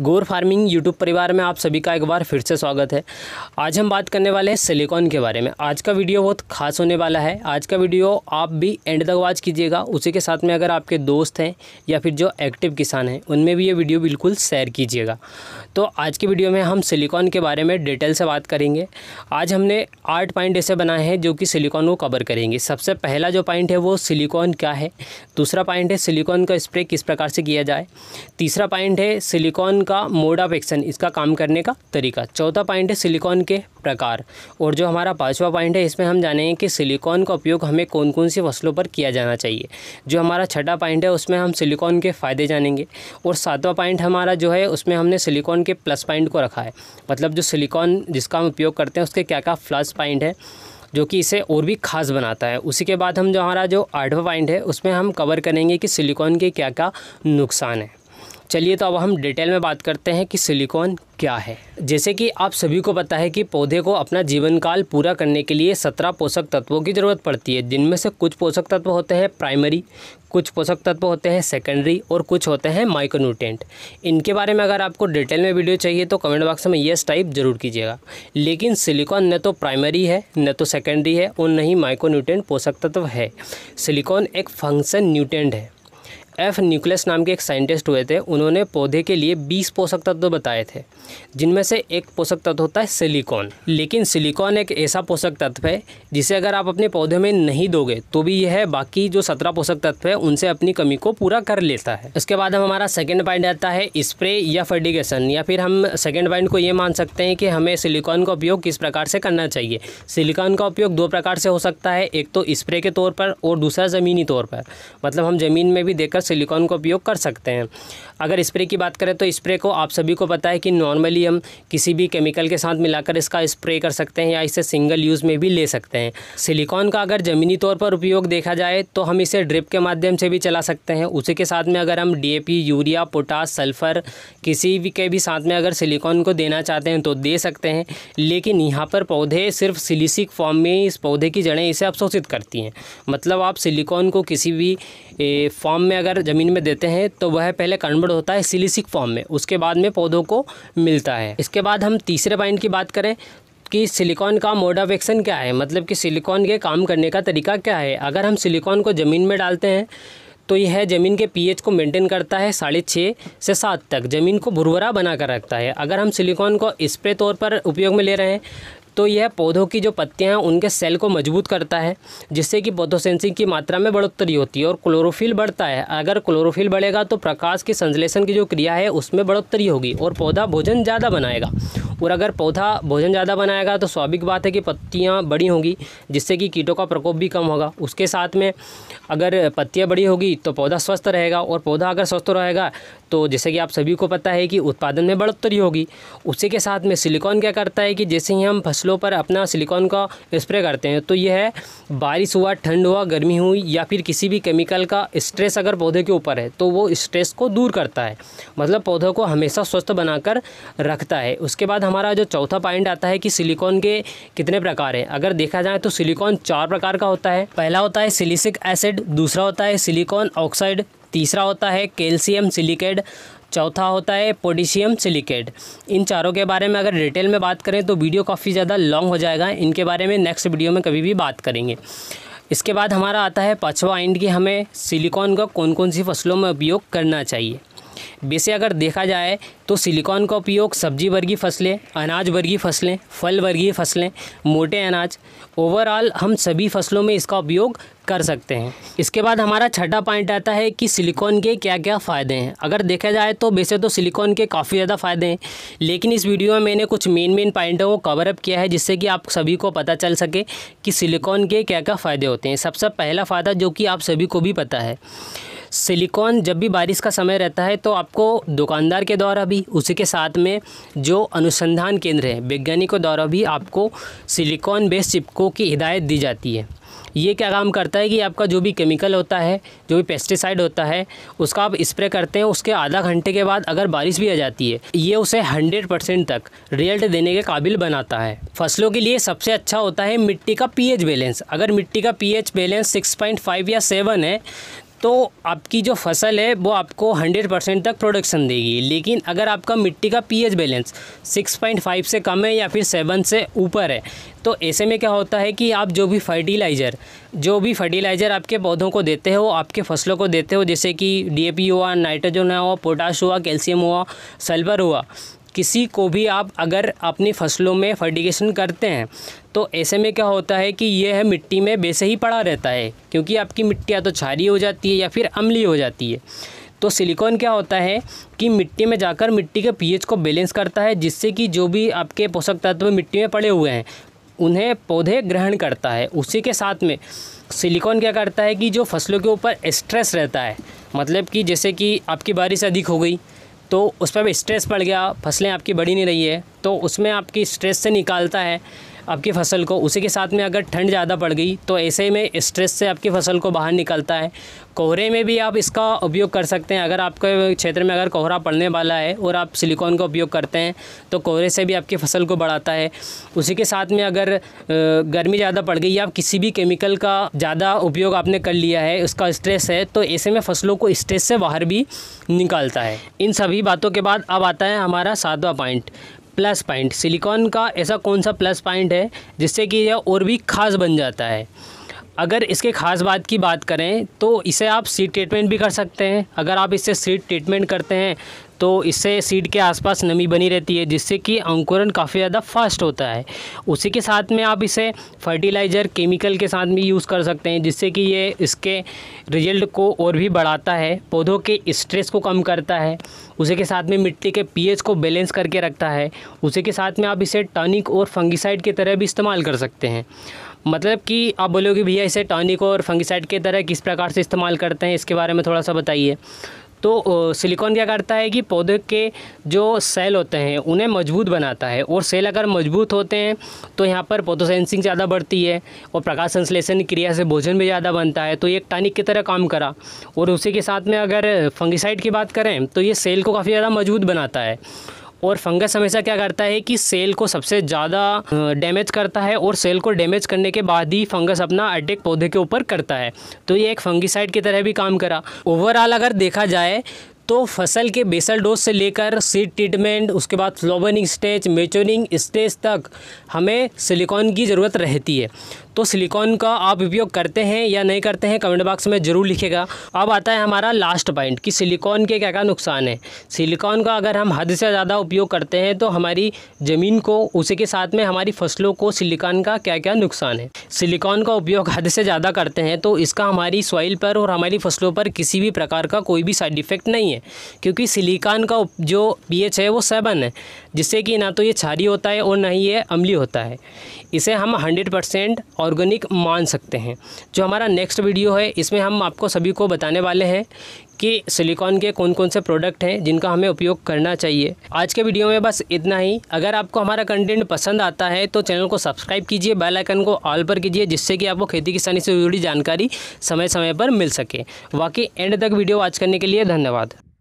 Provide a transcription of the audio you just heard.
गोर farming YouTube परिवार में आप सभी का एक बार फिर से स्वागत है आज हम बात करने वाले हैं सिलिकॉन के बारे में आज का वीडियो बहुत खास होने वाला है आज का वीडियो आप भी एंड तक वॉच कीजिएगा उसी के साथ में अगर आपके दोस्त हैं या फिर जो एक्टिव किसान हैं उनमें भी ये वीडियो बिल्कुल शेयर कीजिएगा तो आज की वीडियो में हम सिलिकॉन के बारे में डिटेल से बात करेंगे आज हमने आठ पॉइंट ऐसे बनाए हैं जो कि सिलिकॉन को कवर करेंगे सबसे पहला जो पॉइंट है वो सिलिकॉन क्या है दूसरा पॉइंट है सिलिकॉन का स्प्रे किस प्रकार से किया जाए तीसरा पॉइंट है सिलिकॉन का मोड ऑफ एक्शन इसका काम करने का तरीका चौथा पॉइंट है सिलिकॉन के प्रकार और जो हमारा पाँचवा पॉइंट है इसमें हम जानेंगे कि सिलिकॉन का उपयोग हमें कौन कौन सी फसलों पर किया जाना चाहिए जो हमारा छठा पॉइंट है उसमें हम सिलिकॉन के फ़ायदे जानेंगे और सातवां पॉइंट हमारा जो है उसमें हमने सिलिकॉन के प्लस पॉइंट को रखा है मतलब जो सिलिकॉन जिसका हम उपयोग करते हैं उसके क्या क्या प्लस पॉइंट है जो कि इसे और भी खास बनाता है उसी के बाद हम जो हमारा जो आठवां पॉइंट है उसमें हम कवर करेंगे कि सिलिकॉन के क्या क्या नुकसान है चलिए तो अब हम डिटेल में बात करते हैं कि सिलिकॉन क्या है जैसे कि आप सभी को पता है कि पौधे को अपना जीवन काल पूरा करने के लिए सत्रह पोषक तत्वों की ज़रूरत पड़ती है जिनमें से कुछ पोषक तत्व होते हैं प्राइमरी कुछ पोषक तत्व होते हैं सेकेंडरी और कुछ होते हैं माइक्रोन्यूटेंट इनके बारे में अगर आपको डिटेल में वीडियो चाहिए तो कमेंट बॉक्स में येस टाइप जरूर कीजिएगा लेकिन सिलिकॉन न तो प्राइमरी है न तो सेकेंडरी है और न ही माइक्रोन्यूटेंट पोषक तत्व है सिलिकॉन एक फंक्शन न्यूटेंट है एफ न्यूक्लियस नाम के एक साइंटिस्ट हुए थे उन्होंने पौधे के लिए बीस पोषक तत्व बताए थे जिनमें से एक पोषक तत्व होता है सिलिकॉन लेकिन सिलिकॉन एक ऐसा पोषक तत्व है जिसे अगर आप अपने पौधे में नहीं दोगे तो भी यह बाकी जो सत्रह पोषक तत्व है उनसे अपनी कमी को पूरा कर लेता है उसके बाद हम हमारा सेकेंड पॉइंट आता है स्प्रे या फर्डिगेशन या फिर हम सेकेंड पॉइंट को ये मान सकते हैं कि हमें सिलिकॉन का उपयोग किस प्रकार से करना चाहिए सिलिकॉन का उपयोग दो प्रकार से हो सकता है एक तो स्प्रे के तौर पर और दूसरा ज़मीनी तौर पर मतलब हम ज़मीन में भी देकर सिलिकॉन का उपयोग कर सकते हैं अगर स्प्रे की बात करें तो स्प्रे को आप सभी को पता है कि नॉन नॉर्मली हम किसी भी केमिकल के साथ मिलाकर इसका स्प्रे कर सकते हैं या इसे सिंगल यूज़ में भी ले सकते हैं सिलिकॉन का अगर ज़मीनी तौर पर उपयोग देखा जाए तो हम इसे ड्रिप के माध्यम से भी चला सकते हैं उसी के साथ में अगर हम डी यूरिया पोटास सल्फ़र किसी भी के भी साथ में अगर सिलिकॉन को देना चाहते हैं तो दे सकते हैं लेकिन यहाँ पर पौधे सिर्फ सिलिसिक फॉर्म में ही इस पौधे की जड़ें इसे अवशोषित करती हैं मतलब आप सिलिकॉन को किसी भी फॉर्म में अगर ज़मीन में देते हैं तो वह पहले कन्वर्ट होता है सिलिसिक फॉर्म में उसके बाद में पौधों को मिलता है इसके बाद हम तीसरे पॉइंट की बात करें कि सिलिकॉन का मोड ऑफ एक्शन क्या है मतलब कि सिलिकॉन के काम करने का तरीका क्या है अगर हम सिलिकॉन को ज़मीन में डालते हैं तो यह ज़मीन के पीएच को मेंटेन करता है साढ़े छः से सात तक ज़मीन को भुरभुरा बनाकर रखता है अगर हम सिलिकॉन को स्प्रे तौर पर उपयोग में ले रहे हैं तो यह पौधों की जो पत्तियाँ हैं उनके सेल को मजबूत करता है जिससे कि पौधोसेंसिंग की मात्रा में बढ़ोतरी होती है और क्लोरोफिल बढ़ता है अगर क्लोरोफिल बढ़ेगा तो प्रकाश की संश्लेषण की जो क्रिया है उसमें बढ़ोतरी होगी और पौधा भोजन ज़्यादा बनाएगा और अगर पौधा भोजन ज़्यादा बनाएगा तो स्वाभाविक बात है कि पत्तियाँ बड़ी होंगी जिससे कि कीटों का प्रकोप भी कम होगा उसके साथ में अगर पत्तियाँ बड़ी होगी तो पौधा स्वस्थ रहेगा और पौधा अगर स्वस्थ रहेगा तो जैसे कि आप सभी को पता है कि उत्पादन में बढ़ोतरी होगी उसी के साथ में सिलिकॉन क्या करता है कि जैसे ही हम फसल फसलों पर अपना सिलिकॉन का स्प्रे करते हैं तो यह है बारिश हुआ ठंड हुआ गर्मी हुई या फिर किसी भी केमिकल का स्ट्रेस अगर पौधे के ऊपर है तो वो स्ट्रेस को दूर करता है मतलब पौधों को हमेशा स्वस्थ बनाकर रखता है उसके बाद हमारा जो चौथा पॉइंट आता है कि सिलिकॉन के कितने प्रकार हैं अगर देखा जाए तो सिलिकॉन चार प्रकार का होता है पहला होता है सिलिसिक एसिड दूसरा होता है सिलिकॉन ऑक्साइड तीसरा होता है कैल्शियम सिलिकेट चौथा होता है पोडिशियम सिलिकेट इन चारों के बारे में अगर डिटेल में बात करें तो वीडियो काफ़ी ज़्यादा लॉन्ग हो जाएगा इनके बारे में नेक्स्ट वीडियो में कभी भी बात करेंगे इसके बाद हमारा आता है पाँचवा आइंड कि हमें सिलिकॉन का कौन कौन सी फसलों में उपयोग करना चाहिए वैसे अगर देखा जाए तो सिलिकॉन का उपयोग सब्जी वर्गीय फसलें अनाज वर्गीय फसलें फल वर्गीय फसलें मोटे अनाज ओवरऑल हम सभी फसलों में इसका उपयोग कर सकते हैं इसके बाद हमारा छठा पॉइंट आता है कि सिलिकॉन के क्या क्या फ़ायदे हैं अगर देखा जाए तो वैसे तो सिलिकॉन के काफ़ी ज़्यादा फ़ायदे हैं लेकिन इस वीडियो में मैंने कुछ मेन मेन पॉइंटों को कवरअप किया है जिससे कि आप सभी को पता चल सके कि सिलिकॉन के क्या क्या फ़ायदे होते हैं सबसे सब पहला फ़ायदा जो कि आप सभी को भी पता है सिलिकॉन जब भी बारिश का समय रहता है तो आपको दुकानदार के द्वारा भी उसी के साथ में जो अनुसंधान केंद्र है वैज्ञानिकों द्वारा भी आपको सिलिकॉन बेस्ड चिपकों की हिदायत दी जाती है ये क्या काम करता है कि आपका जो भी केमिकल होता है जो भी पेस्टिसाइड होता है उसका आप स्प्रे करते हैं उसके आधा घंटे के बाद अगर बारिश भी आ जाती है ये उसे हंड्रेड परसेंट तक रिजल्ट देने के काबिल बनाता है फसलों के लिए सबसे अच्छा होता है मिट्टी का पीएच बैलेंस अगर मिट्टी का पीएच बैलेंस 6.5 या 7 है तो आपकी जो फसल है वो आपको 100 परसेंट तक प्रोडक्शन देगी लेकिन अगर आपका मिट्टी का पीएच बैलेंस 6.5 से कम है या फिर 7 से ऊपर है तो ऐसे में क्या होता है कि आप जो भी फर्टिलाइज़र जो भी फर्टिलाइज़र आपके पौधों को देते हो आपके फसलों को देते हो जैसे कि डीएपी हुआ नाइट्रोजन हुआ पोटाश हुआ कैल्शियम हुआ सल्फर हुआ किसी को भी आप अगर अपनी फसलों में फर्टिगेशन करते हैं तो ऐसे में क्या होता है कि यह है मिट्टी में वैसे ही पड़ा रहता है क्योंकि आपकी मिट्टी या तो छारी हो जाती है या फिर अम्ली हो जाती है तो सिलिकॉन क्या होता है कि मिट्टी में जाकर मिट्टी के पीएच को बैलेंस करता है जिससे कि जो भी आपके पोषक तत्व मिट्टी में पड़े हुए हैं उन्हें पौधे ग्रहण करता है उसी के साथ में सिलिकॉन क्या करता है कि जो फसलों के ऊपर स्ट्रेस रहता है मतलब कि जैसे कि आपकी बारिश अधिक हो गई तो उस पर भी स्ट्रेस पड़ गया फसलें आपकी बढ़ी नहीं रही है तो उसमें आपकी स्ट्रेस से निकालता है आपकी फसल को उसी के साथ में अगर ठंड ज़्यादा पड़ गई तो ऐसे में स्ट्रेस से आपकी फसल को बाहर निकलता है कोहरे में भी आप इसका उपयोग कर सकते हैं अगर आपके क्षेत्र में अगर कोहरा पड़ने वाला है और आप सिलिकॉन का उपयोग करते हैं तो कोहरे से भी आपकी फसल को बढ़ाता है उसी के साथ में अगर गर्मी ज़्यादा पड़ गई या किसी भी केमिकल का ज़्यादा उपयोग आपने कर लिया है उसका स्ट्रेस है तो ऐसे में फसलों को स्ट्रेस से बाहर भी निकालता है इन सभी बातों के बाद अब आता है हमारा सातवां पॉइंट प्लस पॉइंट सिलिकॉन का ऐसा कौन सा प्लस पॉइंट है जिससे कि यह और भी खास बन जाता है अगर इसके ख़ास बात की बात करें तो इसे आप सीड ट्रीटमेंट भी कर सकते हैं अगर आप इससे सीड ट्रीटमेंट करते हैं तो इससे सीड के आसपास नमी बनी रहती है जिससे कि अंकुरन काफ़ी ज़्यादा फास्ट होता है उसी के साथ में आप इसे फर्टिलाइज़र केमिकल के साथ भी यूज़ कर सकते हैं जिससे कि ये इसके रिजल्ट को और भी बढ़ाता है पौधों के स्ट्रेस को कम करता है उसी के साथ में मिट्टी के पीएच को बैलेंस करके रखता है उसी के साथ में आप इसे टॉनिक और फंगिसाइड की तरह भी इस्तेमाल कर सकते हैं मतलब कि आप बोलोगे भैया इसे टॉनिक और फंगिसाइड की तरह किस प्रकार से इस्तेमाल करते हैं इसके बारे में थोड़ा सा बताइए तो सिलिकॉन क्या करता है कि पौधे के जो सेल होते हैं उन्हें मजबूत बनाता है और सेल अगर मजबूत होते हैं तो यहाँ पर पोथोसेंसिंग ज़्यादा बढ़ती है और प्रकाश संश्लेषण क्रिया से भोजन भी ज़्यादा बनता है तो ये एक टॉनिक की तरह काम करा और उसी के साथ में अगर फंगिसाइड की बात करें तो ये सेल को काफ़ी ज़्यादा मजबूत बनाता है और फंगस हमेशा क्या करता है कि सेल को सबसे ज़्यादा डैमेज करता है और सेल को डैमेज करने के बाद ही फंगस अपना अटैक पौधे के ऊपर करता है तो ये एक फंगिसाइड की तरह भी काम करा ओवरऑल अगर देखा जाए तो फसल के बेसल डोज से लेकर सीड ट्रीटमेंट उसके बाद फ्लोबनिंग स्टेज मेचोरिंग स्टेज तक हमें सिलिकॉन की ज़रूरत रहती है तो सिलिकॉन का आप उपयोग करते हैं या नहीं करते हैं कमेंट बॉक्स में ज़रूर लिखेगा अब आता है हमारा लास्ट पॉइंट कि सिलिकॉन के क्या क्या नुकसान है सिलिकॉन का अगर हम हद से ज़्यादा उपयोग करते हैं तो हमारी ज़मीन को उसी के साथ में हमारी फसलों को सिलिकॉन का क्या क्या नुकसान है सिलिकॉन का उपयोग हद से ज़्यादा करते हैं तो इसका हमारी सॉइल पर और हमारी फसलों पर किसी भी प्रकार का कोई भी साइड इफ़ेक्ट नहीं है क्योंकि सिलिकॉन का जो पी है वो सेवन है जिससे कि ना तो ये छारी होता है और ना ही ये अमली होता है इसे हम हंड्रेड परसेंट ऑर्गेनिक मान सकते हैं जो हमारा नेक्स्ट वीडियो है इसमें हम आपको सभी को बताने वाले हैं कि सिलिकॉन के कौन कौन से प्रोडक्ट हैं जिनका हमें उपयोग करना चाहिए आज के वीडियो में बस इतना ही अगर आपको हमारा कंटेंट पसंद आता है तो चैनल को सब्सक्राइब कीजिए बेल आइकन को ऑल पर कीजिए जिससे कि आपको खेती किसानी से जुड़ी जानकारी समय समय पर मिल सके वाकई एंड तक वीडियो वॉच करने के लिए धन्यवाद